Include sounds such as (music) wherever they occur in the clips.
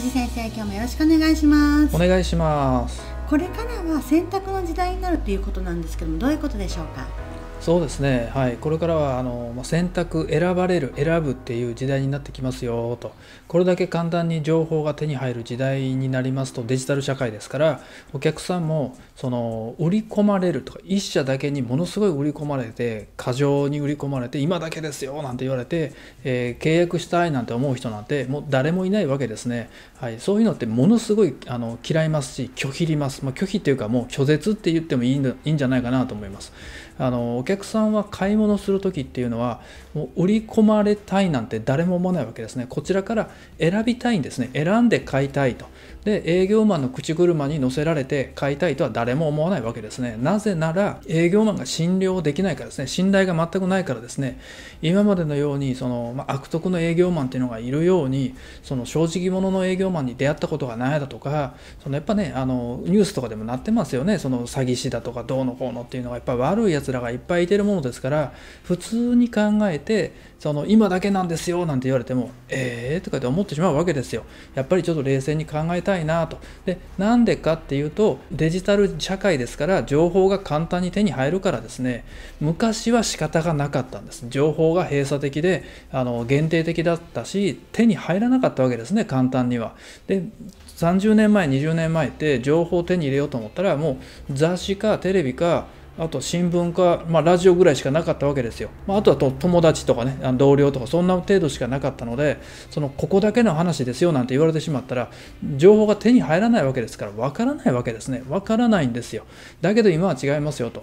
辻先生今日もよろしくお願いしますお願いしますこれからは選択の時代になるということなんですけどもどういうことでしょうかそうですね、はい、これからはあの選択選ばれる選ぶっていう時代になってきますよとこれだけ簡単に情報が手に入る時代になりますとデジタル社会ですからお客さんもその売り込まれるとか1社だけにものすごい売り込まれて過剰に売り込まれて今だけですよなんて言われて、えー、契約したいなんて思う人なんてもう誰もいないわけですね、はい、そういうのってものすごいあの嫌いますし拒否ります、まあ、拒否っていうかもう拒絶って言ってもいいんじゃないかなと思います。あのお客さんは買い物する時っていうのはもう売り込まれたいなんて誰も思わないわけですねこちらから選びたいんですね選んで買いたいとで営業マンの口車に乗せられて買いたいとは誰も思わないわけですねなぜなら営業マンが信用できないからですね信頼が全くないからですね今までのようにその、まあ、悪徳の営業マンっていうのがいるようにその正直者の営業マンに出会ったことがないだとかそのやっぱねあのニュースとかでもなってますよねその詐欺師だとかどうのこうのっていうのがやっぱ悪いやつつらがいっぱいいてるものですから普通に考えてその今だけなんですよなんて言われてもええー、とかって思ってしまうわけですよやっぱりちょっと冷静に考えたいなとでなんでかっていうとデジタル社会ですから情報が簡単に手に入るからですね昔は仕方がなかったんです情報が閉鎖的であの限定的だったし手に入らなかったわけですね簡単にはで30年前20年前って情報を手に入れようと思ったらもう雑誌かテレビかあと新聞か、まあ、ラジオぐらいしかなかったわけですよ、まあ、あとはと友達とかね同僚とかそんな程度しかなかったのでそのここだけの話ですよなんて言われてしまったら情報が手に入らないわけですからわからないわけですねわからないんですよだけど今は違いますよと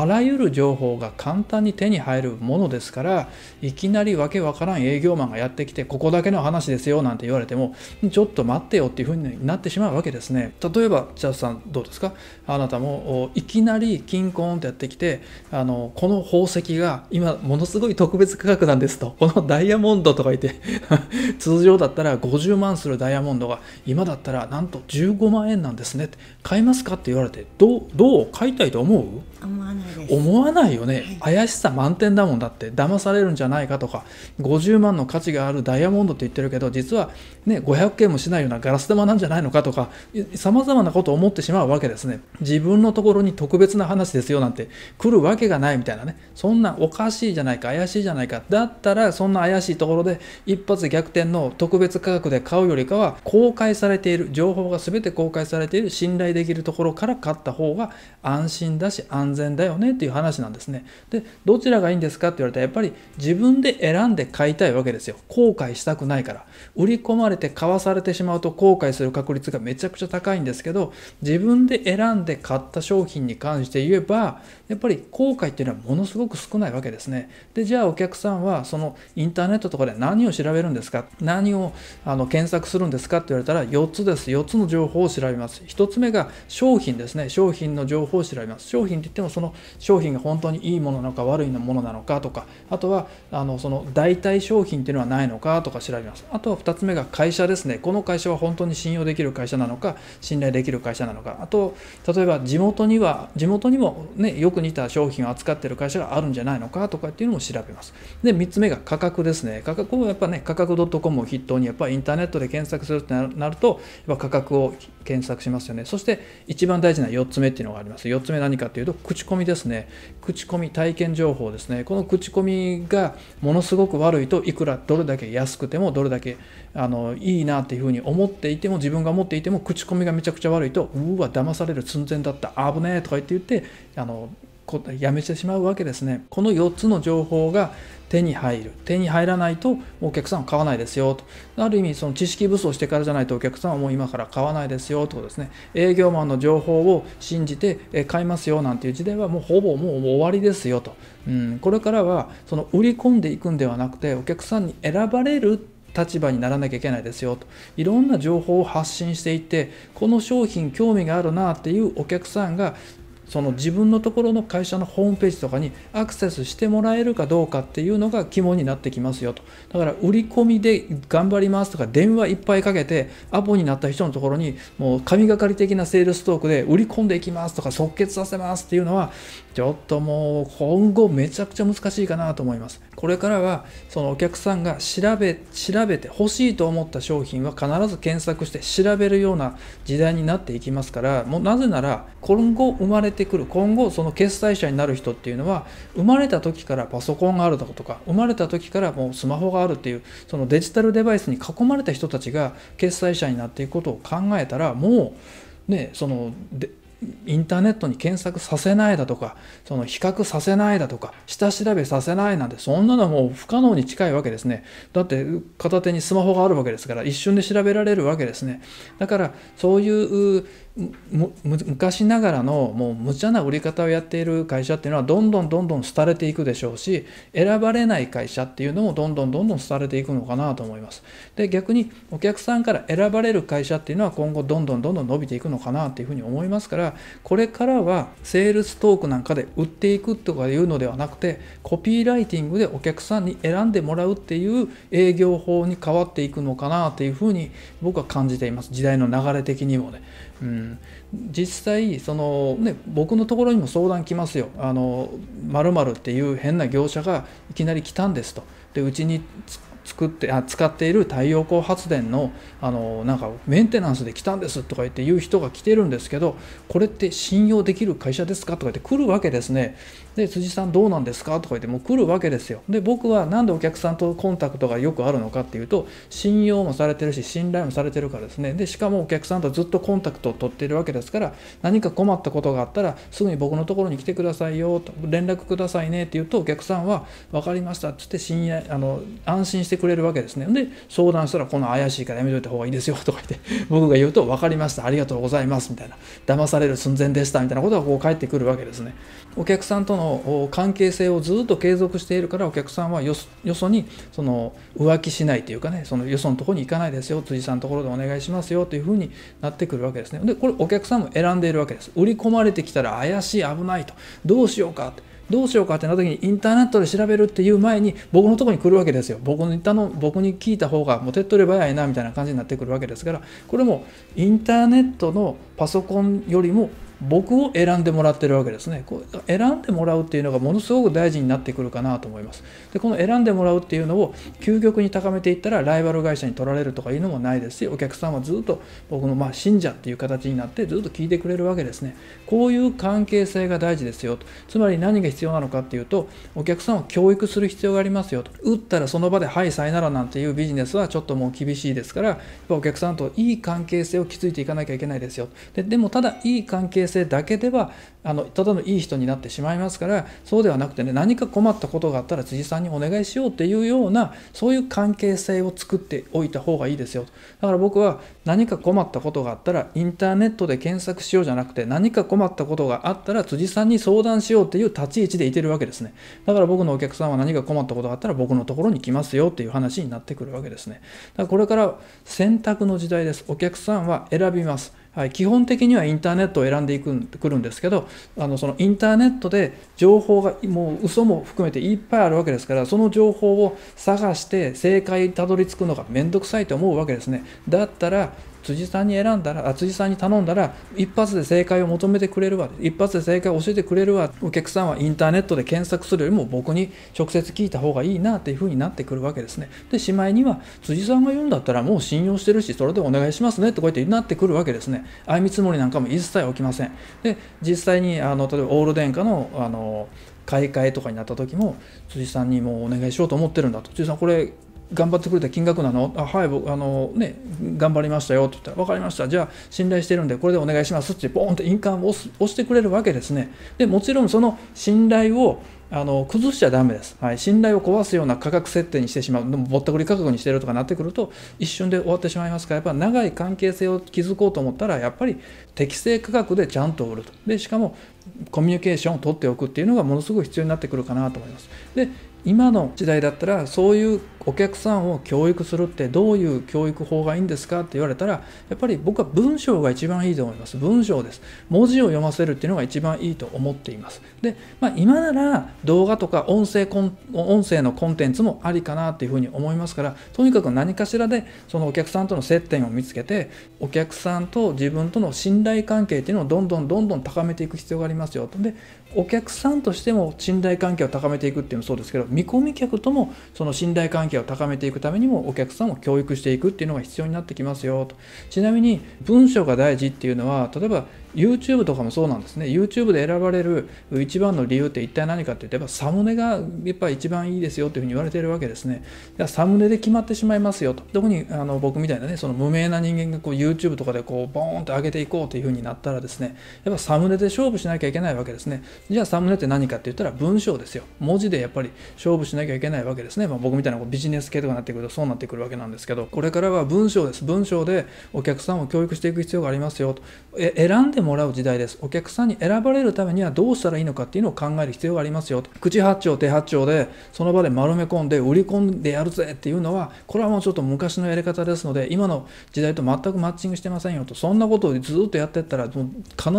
あらゆる情報が簡単に手に入るものですからいきなりわけわからん営業マンがやってきてここだけの話ですよなんて言われてもちょっと待ってよっていうふうになってしまうわけですね例えば千ャさんどうですかあなたもいきなり金婚ってやってきてあのこの宝石が今ものすごい特別価格なんですとこのダイヤモンドとか言って (laughs) 通常だったら50万するダイヤモンドが今だったらなんと15万円なんですね買いますかって言われてどうどう買いたいと思う思わない思わないよね、はい、怪しさ満点だもんだって騙されるんじゃないかとか50万の価値があるダイヤモンドって言ってるけど実は、ね、500件もしないようなガラス玉なんじゃないのかとかさまざまなことを思ってしまうわけですね自分のところに特別な話ですよなんて来るわけがないみたいなねそんなおかしいじゃないか怪しいじゃないかだったらそんな怪しいところで一発逆転の特別価格で買うよりかは公開されている情報が全て公開されている信頼できるところから買った方が安心だし安全だだよねっていう話なんですね。でどちらがいいんですかって言われたらやっぱり自分で選んで買いたいわけですよ後悔したくないから売り込まれて買わされてしまうと後悔する確率がめちゃくちゃ高いんですけど自分で選んで買った商品に関して言えばやっぱり後悔っていうのはものすごく少ないわけですねでじゃあお客さんはそのインターネットとかで何を調べるんですか何をあの検索するんですかって言われたら4つです4つの情報を調べます1つ目が商品ですね商品の情報を調べます商品って言ってもその商品が本当にいいものなのか悪いものなのかとかあとはあのその代替商品っていうのはないのかとか調べますあとは2つ目が会社ですねこの会社は本当に信用できる会社なのか信頼できる会社なのかあと例えば地元には地元にも、ね、よく似た商品を扱ってる会社があるんじゃないのかとかっていうのも調べますで3つ目が価格ですね価格をやっぱね価格 .com を筆頭にやっぱインターネットで検索するってなるとやっぱ価格を検索しますよね。そして一番大事な4つ目っていうのがあります。4つ目何かっていうと、口コミですね。口コミ、体験情報ですね。この口コミがものすごく悪いと、いくらどれだけ安くても、どれだけあのいいなっていうふうに思っていても、自分が思っていても、口コミがめちゃくちゃ悪いと、うわ、騙される寸前だった、危ねえとか言って言って、あのやめてしまうわけですね。この4つの情報が手に入る。手に入らないとお客さんは買わないですよと。ある意味その知識武装してからじゃないとお客さんはもう今から買わないですよとですね。営業マンの情報を信じて買いますよなんていう時代はもうほぼもう終わりですよと。うん、これからはその売り込んでいくんではなくてお客さんに選ばれる立場にならなきゃいけないですよといろんな情報を発信していってこの商品興味があるなっていうお客さんがその自分のところの会社のホームページとかにアクセスしてもらえるかどうかっていうのが肝になってきますよとだから売り込みで頑張りますとか電話いっぱいかけてアポになった人のところにもう神がかり的なセールストークで売り込んでいきますとか即決させますっていうのはちょっともう今後めちゃくちゃ難しいかなと思いますこれからはそのお客さんが調べ調べて欲しいと思った商品は必ず検索して調べるような時代になっていきますからもうなぜなら今後生まれてってくる今後その決済者になる人っていうのは生まれた時からパソコンがあるだとか生まれた時からもうスマホがあるっていうそのデジタルデバイスに囲まれた人たちが決済者になっていくことを考えたらもうねそのインターネットに検索させないだとか、その比較させないだとか、下調べさせないなんて、そんなのはもう不可能に近いわけですね。だって片手にスマホがあるわけですから、一瞬で調べられるわけですね。だから、そういう昔ながらのもう無茶な売り方をやっている会社っていうのはどんどんどんどん廃れていくでしょうし選ばれない会社っていうのもどんどんどんどん廃れていくのかなと思いますで逆にお客さんから選ばれる会社っていうのは今後どんどんどんどん伸びていくのかなっていうふうに思いますからこれからはセールストークなんかで売っていくとかいうのではなくてコピーライティングでお客さんに選んでもらうっていう営業法に変わっていくのかなっていうふうに僕は感じています時代の流れ的にもね。うん、実際その、ね、僕のところにも相談来ますよ「まるっていう変な業者がいきなり来たんですと。でうちに作ってあ使っている太陽光発電のあのなんかメンテナンスで来たんですとか言って言う人が来てるんですけどこれって信用できる会社ですかとか言って来るわけですねで辻さんどうなんですかとか言ってもう来るわけですよで僕は何でお客さんとコンタクトがよくあるのかっていうと信用もされてるし信頼もされてるからですねでしかもお客さんとずっとコンタクトを取っているわけですから何か困ったことがあったらすぐに僕のところに来てくださいよと連絡くださいねって言うとお客さんは分かりましたっつって信頼あの安心してしてくれるわけですね。で、相談したら、この怪しいからやめといた方がいいですよとか言って、(laughs) 僕が言うと、分かりました、ありがとうございます、みたいな、騙される寸前でした、みたいなことがこう返ってくるわけですね。お客さんとの関係性をずっと継続しているから、お客さんはよそにその浮気しないというかね、そのよそのとこに行かないですよ、辻さんのところでお願いしますよというふうになってくるわけですね。で、これ、お客さんも選んでいるわけです。売り込まれてきたら怪しい、危ないと、どうしようかって。どうしようかってなった時にインターネットで調べるっていう前に僕のとこに来るわけですよ僕のたの僕に聞いた方がもう手っ取り早いなみたいな感じになってくるわけですからこれもインターネットのパソコンよりも僕を選んでもらってるわけですねこう選んでもらうっていうのがものすごく大事になってくるかなと思いますでこの選んでもらうっていうのを究極に高めていったらライバル会社に取られるとかいうのもないですしお客さんはずっと僕のまあ信者っていう形になってずっと聞いてくれるわけですねこういう関係性が大事ですよとつまり何が必要なのかっていうとお客さんを教育する必要がありますよと打ったらその場ではいさよならなんていうビジネスはちょっともう厳しいですからやっぱお客さんといい関係性を築いていかなきゃいけないですよででもただいい関係性性だけではあのただのいい人になってしまいますからそうではなくてね何か困ったことがあったら辻さんにお願いしようっていうようなそういう関係性を作っておいた方がいいですよだから僕は何か困ったことがあったらインターネットで検索しようじゃなくて何か困ったことがあったら辻さんに相談しようっていう立ち位置でいてるわけですねだから僕のお客さんは何か困ったことがあったら僕のところに来ますよっていう話になってくるわけですねだからこれから選択の時代ですお客さんは選びますはい、基本的にはインターネットを選んでいくくるんですけどあのそのインターネットで情報がもう嘘も含めていっぱいあるわけですからその情報を探して正解にたどり着くのが面倒くさいと思うわけですねだったら辻さんに選んだらあ辻さんに頼んだら一発で正解を求めてくれるわ一発で正解を教えてくれるわお客さんはインターネットで検索するよりも僕に直接聞いた方がいいなっていうふうになってくるわけですねでしまいには辻さんが言うんだったらもう信用してるしそれでお願いしますねってこうやってなってくるわけですね相見積もりなんかも一切起きませんで実際にあの例えばオール電化のあの買い替えとかになった時も辻さんにもうお願いしようと思ってるんだと辻さんこれ頑張ってくれた金額なのあはい、僕、あの、ね、頑張りましたよって言ったら、分かりました、じゃあ、信頼してるんで、これでお願いしますって、ボーンって印鑑を押してくれるわけですね。で、もちろん、その信頼を、あの崩しちゃだめです、はい、信頼を壊すような価格設定にしてしまう、でもぼったくり価格にしてるとかなってくると、一瞬で終わってしまいますから、やっぱ長い関係性を築こうと思ったら、やっぱり適正価格でちゃんと売ると、でしかもコミュニケーションを取っておくっていうのがものすごく必要になってくるかなと思います。で今の時代だったらそういうお客さんを教育するってどういう教育法がいいんですかって言われたらやっぱり僕は文章が一番いいと思います文章です文字を読ませるっていうのが一番いいと思っていますで、まあ、今なら動画とか音声音声のコンテンツもありかなっていうふうに思いますからとにかく何かしらでそのお客さんとの接点を見つけてお客さんと自分との信頼関係っていうのをどんどんどんどん高めていく必要がありますりますよとでお客さんとしても信頼関係を高めていくっていうのもそうですけど見込み客ともその信頼関係を高めていくためにもお客さんを教育していくっていうのが必要になってきますよとちなみに文章が大事っていうのは例えば YouTube とかもそうなんですね YouTube で選ばれる一番の理由って一体何かって言ってやっぱサムネがやっぱ一番いいですよっいうふうに言われているわけですねサムネで決まってしまいますよと特にあの僕みたいなねその無名な人間がこう YouTube とかでこうボーンと上げていこうというふうになったらですねやっぱサムネで勝負しなきゃいけないわけですねじゃあサムネって何かって言ったら文章ですよ文字でやっぱり勝負しなきゃいけないわけですね、まあ、僕みたいなこうビジネス系とかになってくるとそうなってくるわけなんですけどこれからは文章です文章でお客さんを教育していく必要がありますよとえ選んでもらう時代です。お客さんに選ばれるためにはどうしたらいいのかっていうのを考える必要がありますよと。口八丁手八丁でその場で丸め込んで売り込んでやるぜっていうのは、これはもうちょっと昔のやり方ですので、今の時代と全くマッチングしてませんよと。そんなことをずっとやってったら、必ずもう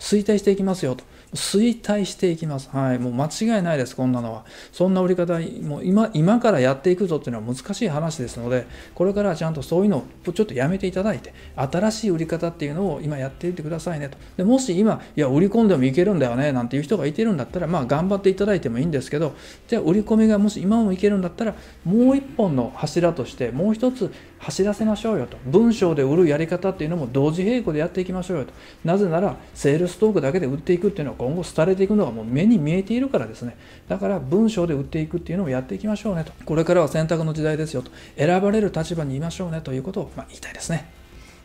衰退していきますよと。衰退していきます。はい。もう間違いないです、こんなのは。そんな売り方、もう今、今からやっていくぞっていうのは難しい話ですので、これからはちゃんとそういうのをちょっとやめていただいて、新しい売り方っていうのを今やっていってくださいねと。でもし今、いや、売り込んでもいけるんだよね、なんていう人がいてるんだったら、まあ、頑張っていただいてもいいんですけど、じゃあ、売り込みがもし今もいけるんだったら、もう一本の柱として、もう一つ、走らせましょうよと文章で売るやり方っていうのも同時並行でやっていきましょうよとなぜならセールストークだけで売っていくっていうのは今後廃れていくのがもう目に見えているからですねだから文章で売っていくっていうのもやっていきましょうねとこれからは選択の時代ですよと選ばれる立場にいましょうねということをま言いたいですね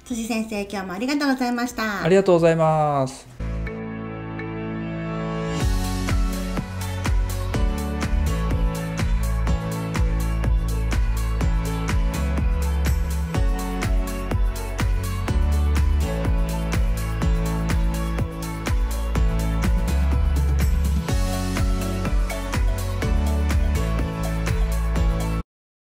辻先生今日もありがとうございましたありがとうございます